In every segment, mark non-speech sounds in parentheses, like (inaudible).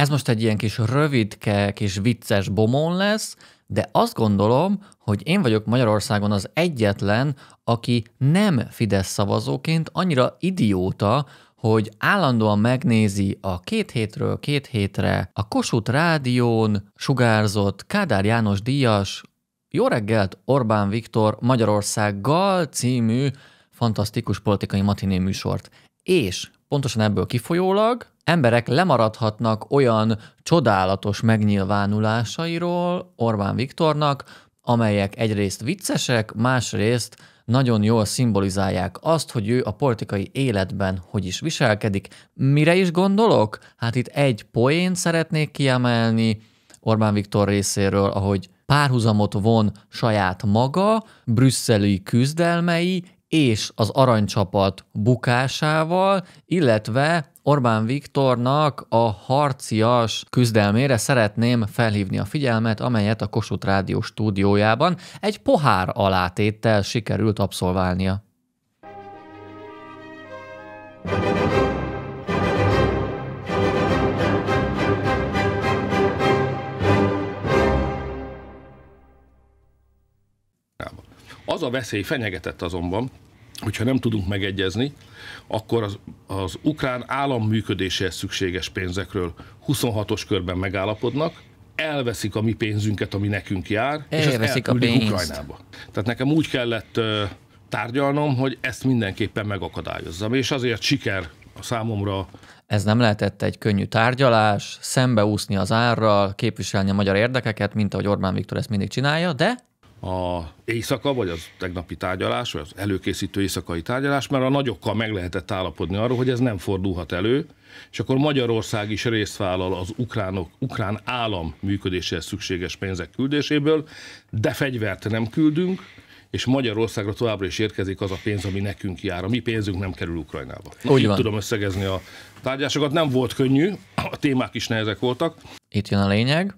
Ez most egy ilyen kis rövidke, kis vicces bomon lesz, de azt gondolom, hogy én vagyok Magyarországon az egyetlen, aki nem Fidesz szavazóként annyira idióta, hogy állandóan megnézi a két hétről két hétre a Kossuth Rádión sugárzott Kádár János díjas Jó reggelt Orbán Viktor Magyarországgal című fantasztikus politikai matiné műsort. És pontosan ebből kifolyólag emberek lemaradhatnak olyan csodálatos megnyilvánulásairól Orbán Viktornak, amelyek egyrészt viccesek, másrészt nagyon jól szimbolizálják azt, hogy ő a politikai életben hogy is viselkedik. Mire is gondolok? Hát itt egy poént szeretnék kiemelni Orbán Viktor részéről, ahogy párhuzamot von saját maga, brüsszeli küzdelmei és az aranycsapat bukásával, illetve Orbán Viktornak a harcias küzdelmére szeretném felhívni a figyelmet, amelyet a Kossuth Rádió stúdiójában egy pohár alátéttel sikerült abszolválnia. thank you Az a veszély fenyegetett azonban, hogyha nem tudunk megegyezni, akkor az, az ukrán állam működéséhez szükséges pénzekről 26-os körben megállapodnak, elveszik a mi pénzünket, ami nekünk jár, elveszik és ezt a pénzt. Ukrajnába. Tehát nekem úgy kellett tárgyalnom, hogy ezt mindenképpen megakadályozzam, és azért siker a számomra. Ez nem lehetett egy könnyű tárgyalás, szembeúszni az árral, képviselni a magyar érdekeket, mint ahogy Orbán Viktor ezt mindig csinálja, de a éjszaka, vagy az tegnapi tárgyalás, vagy az előkészítő éjszakai tárgyalás, mert a nagyokkal meg lehetett állapodni arról, hogy ez nem fordulhat elő, és akkor Magyarország is részt vállal az ukránok, ukrán állam működéséhez szükséges pénzek küldéséből, de fegyvert nem küldünk, és Magyarországra továbbra is érkezik az a pénz, ami nekünk jár. A mi pénzünk nem kerül Ukrajnába. Na, Úgy van. tudom összegezni a tárgyásokat. Nem volt könnyű, a témák is nehezek voltak. Itt jön a lényeg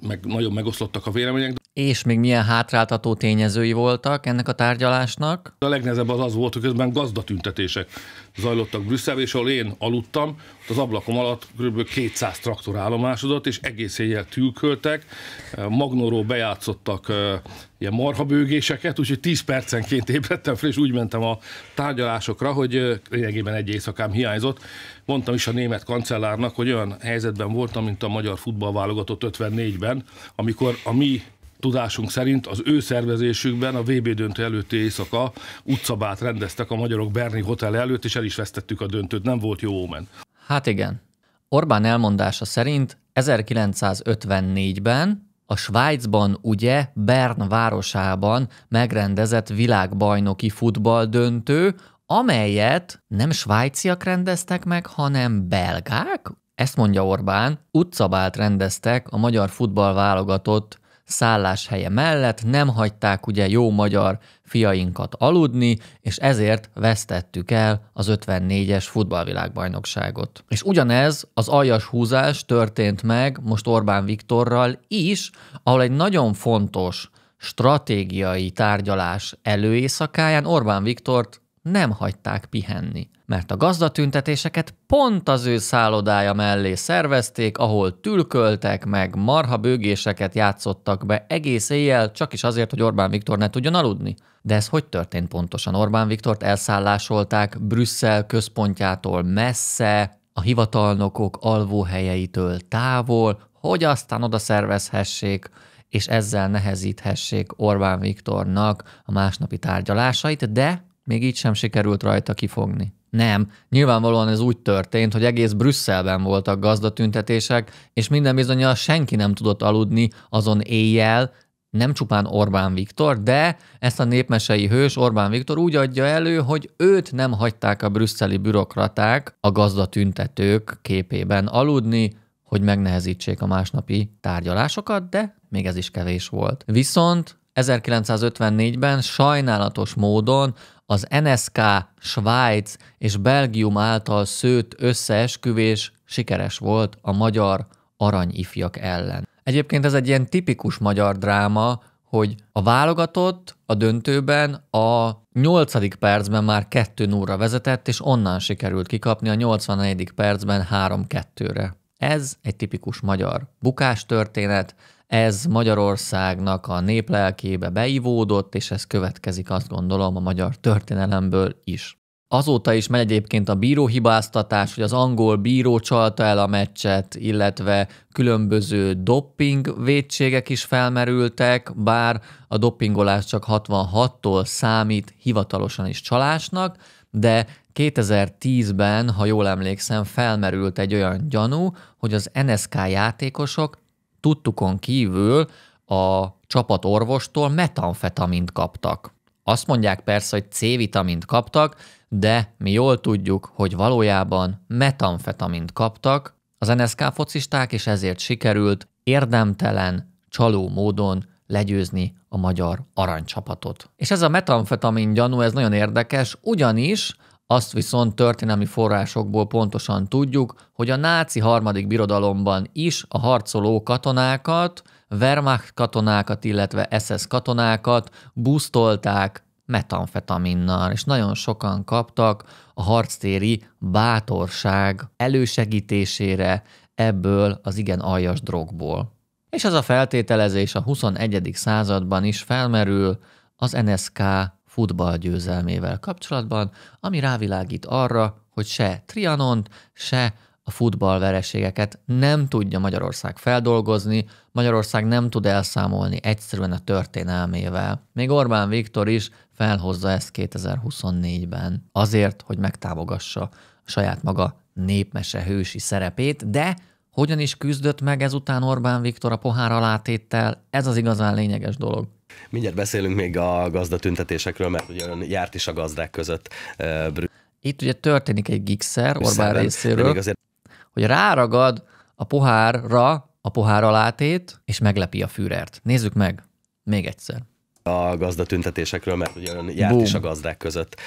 meg nagyon megoszlottak a vélemények. És még milyen hátráltató tényezői voltak ennek a tárgyalásnak? A legnehezebb az az volt, hogy közben gazdatüntetések zajlottak Brüsszelben, és ahol én aludtam, ott az ablakom alatt kb. 200 traktor állomásodott, és egész éjjel tűköltek, Magnóról bejátszottak ilyen marhabőgéseket, úgyhogy 10 percenként ébredtem fel, és úgy mentem a tárgyalásokra, hogy lényegében egy éjszakám hiányzott. Mondtam is a német kancellárnak, hogy olyan helyzetben voltam, mint a magyar futballválogatott 54-ben, amikor a mi tudásunk szerint az ő szervezésükben a VB döntő előtti éjszaka utcabát rendeztek a magyarok Berni Hotel előtt, és el is vesztettük a döntőt, nem volt jó ómen. Hát igen. Orbán elmondása szerint 1954-ben a Svájcban ugye Bern városában megrendezett világbajnoki futball döntő, amelyet nem svájciak rendeztek meg, hanem belgák, ezt mondja Orbán, utcabált rendeztek a magyar futballválogatott szálláshelye mellett nem hagyták ugye jó magyar fiainkat aludni, és ezért vesztettük el az 54-es futballvilágbajnokságot. És ugyanez az aljas húzás történt meg most Orbán Viktorral is, ahol egy nagyon fontos stratégiai tárgyalás előéjszakáján Orbán Viktort nem hagyták pihenni, mert a gazdatüntetéseket pont az ő szállodája mellé szervezték, ahol tülköltek meg, marha bőgéseket játszottak be egész éjjel, csak is azért, hogy Orbán Viktor ne tudjon aludni. De ez hogy történt pontosan? Orbán Viktort elszállásolták Brüsszel központjától messze, a hivatalnokok alvóhelyeitől távol, hogy aztán oda szervezhessék és ezzel nehezíthessék Orbán Viktornak a másnapi tárgyalásait, de még így sem sikerült rajta kifogni. Nem, nyilvánvalóan ez úgy történt, hogy egész Brüsszelben voltak gazdatüntetések, és minden bizonyal senki nem tudott aludni azon éjjel, nem csupán Orbán Viktor, de ezt a népmesei hős Orbán Viktor úgy adja elő, hogy őt nem hagyták a brüsszeli bürokraták a gazdatüntetők képében aludni, hogy megnehezítsék a másnapi tárgyalásokat, de még ez is kevés volt. Viszont 1954-ben sajnálatos módon az NSK, Svájc és Belgium által szőtt összeesküvés sikeres volt a magyar aranyifjak ellen. Egyébként ez egy ilyen tipikus magyar dráma, hogy a válogatott a döntőben a 8. percben már 2 0 vezetett, és onnan sikerült kikapni a 84. percben 3-2-re. Ez egy tipikus magyar bukástörténet, ez Magyarországnak a néplelkébe beivódott, és ez következik azt gondolom a magyar történelemből is. Azóta is megy egyébként a bíróhibáztatás, hogy az angol bíró csalta el a meccset, illetve különböző dopping védségek is felmerültek, bár a doppingolás csak 66-tól számít hivatalosan is csalásnak, de 2010-ben, ha jól emlékszem, felmerült egy olyan gyanú, hogy az NSK játékosok tudtukon kívül a csapatorvostól metamfetamint kaptak. Azt mondják persze, hogy C-vitamint kaptak, de mi jól tudjuk, hogy valójában metamfetamint kaptak az NSK focisták, és ezért sikerült érdemtelen, csaló módon legyőzni a magyar aranycsapatot. És ez a metamfetamin gyanú, ez nagyon érdekes, ugyanis azt viszont történelmi forrásokból pontosan tudjuk, hogy a náci harmadik birodalomban is a harcoló katonákat, Wehrmacht katonákat, illetve SS katonákat busztolták metamfetaminnal, és nagyon sokan kaptak a harctéri bátorság elősegítésére ebből az igen aljas drogból. És ez a feltételezés a 21. században is felmerül az NSK futball győzelmével kapcsolatban, ami rávilágít arra, hogy se Trianont, se a futballvereségeket nem tudja Magyarország feldolgozni, Magyarország nem tud elszámolni egyszerűen a történelmével. Még Orbán Viktor is felhozza ezt 2024-ben, azért, hogy megtávogassa a saját maga népmese hősi szerepét, de hogyan is küzdött meg ezután Orbán Viktor a pohár alátéttel, ez az igazán lényeges dolog. Mindjárt beszélünk még a gazdatüntetésekről, mert ugye járt is a gazdák között. Itt ugye történik egy gigszer Orbán részéről, azért... hogy ráragad a pohárra a pohár alátét, és meglepi a fűrért. Nézzük meg még egyszer a gazdatüntetésekről, mert ugye járt Boom. is a gazdák között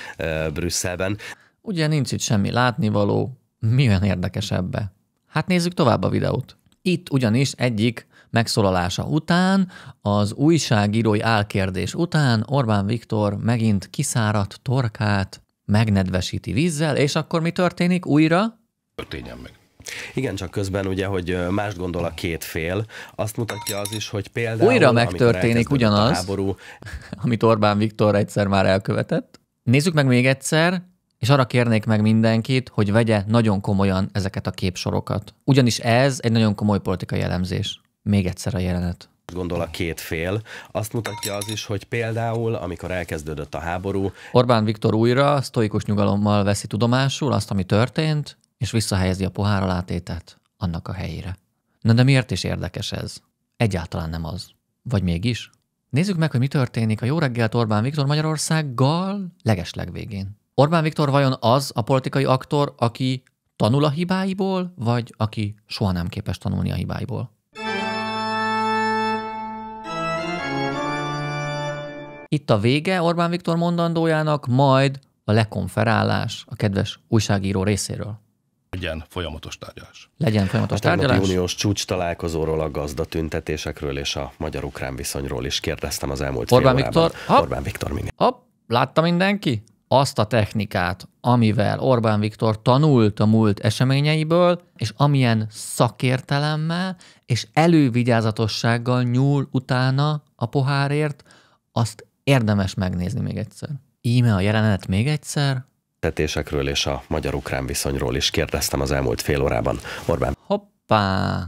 Brüsszelben. Ugye nincs itt semmi látnivaló, mi olyan érdekes ebbe? Hát nézzük tovább a videót. Itt ugyanis egyik megszólalása után, az újságírói álkérdés után Orbán Viktor megint kiszáradt torkát megnedvesíti vízzel, és akkor mi történik újra? Történjen meg. Igen, csak közben ugye, hogy más gondol a két fél, azt mutatja az is, hogy például... Újra megtörténik ugyanaz, háború... (laughs) amit Orbán Viktor egyszer már elkövetett. Nézzük meg még egyszer, és arra kérnék meg mindenkit, hogy vegye nagyon komolyan ezeket a képsorokat. Ugyanis ez egy nagyon komoly politikai elemzés még egyszer a jelenet gondol a két fél. Azt mutatja az is, hogy például, amikor elkezdődött a háború... Orbán Viktor újra sztoikus nyugalommal veszi tudomásul azt, ami történt, és visszahelyezi a pohár alátétet annak a helyére. Na de miért is érdekes ez? Egyáltalán nem az. Vagy mégis? Nézzük meg, hogy mi történik a jó reggelt Orbán Viktor Magyarországgal legeslegvégén. Orbán Viktor vajon az a politikai aktor, aki tanul a hibáiból, vagy aki soha nem képes tanulni a hibáiból? Itt a vége Orbán Viktor mondandójának, majd a lekonferálás a kedves újságíró részéről. Legyen folyamatos tárgyalás. Legyen folyamatos a tárgyalás. A uniós csúcs találkozóról, a gazda tüntetésekről és a magyar-ukrán viszonyról is kérdeztem az elmúlt Orbán Viktor, hopp, Orbán Viktor minél. Hopp, látta mindenki? Azt a technikát, amivel Orbán Viktor tanult a múlt eseményeiből, és amilyen szakértelemmel és elővigyázatossággal nyúl utána a pohárért, azt Érdemes megnézni még egyszer. Íme a jelenet még egyszer, tetésekről és a magyar-ukrán viszonyról is kérdeztem az elmúlt fél órában. Orbán. Hoppá!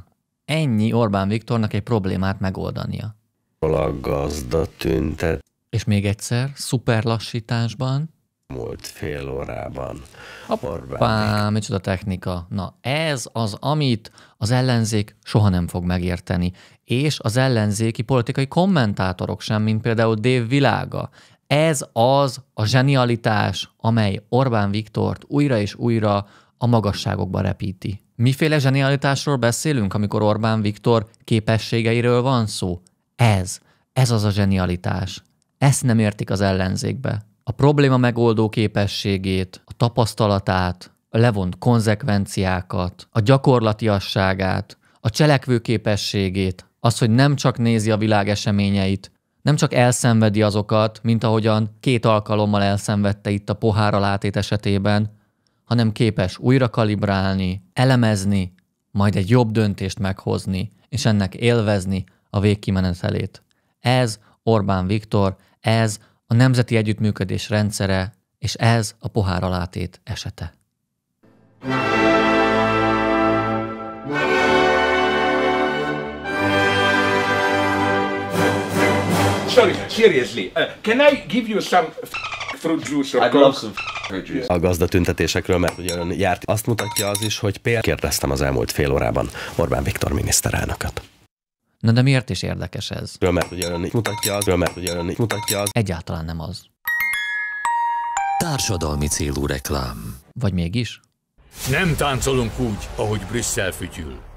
Ennyi Orbán Viktornak egy problémát megoldania. A gazda tüntet. És még egyszer, szuperlassításban elmúlt fél órában. a Hoppá, micsoda technika. Na ez az, amit az ellenzék soha nem fog megérteni. És az ellenzéki politikai kommentátorok sem, mint például Dév Világa. Ez az a zsenialitás, amely Orbán Viktort újra és újra a magasságokba repíti. Miféle zsenialitásról beszélünk, amikor Orbán Viktor képességeiről van szó? Ez. Ez az a zsenialitás. Ezt nem értik az ellenzékbe a probléma megoldó képességét, a tapasztalatát, a levont konzekvenciákat, a gyakorlatiasságát, a cselekvő képességét, az, hogy nem csak nézi a világ eseményeit, nem csak elszenvedi azokat, mint ahogyan két alkalommal elszenvedte itt a pohára látét esetében, hanem képes újra kalibrálni, elemezni, majd egy jobb döntést meghozni, és ennek élvezni a végkimenetelét. Ez Orbán Viktor, ez a nemzeti együttműködés rendszere, és ez a pohár alátét esete. Sorry, seriously, uh, can I give you some fruit juice or coke? fruit juice. A gazdatüntetésekről, mert ugyan járt, azt mutatja az is, hogy például kérdeztem az elmúlt fél órában Orbán Viktor miniszterelnököt. Na de miért is érdekes ez? Mert ugyananni mutatja az, mert ugyananni mutatja az. Egyáltalán nem az. Társadalmi célú reklám. Vagy mégis? Nem táncolunk úgy, ahogy Brüsszel fütyül.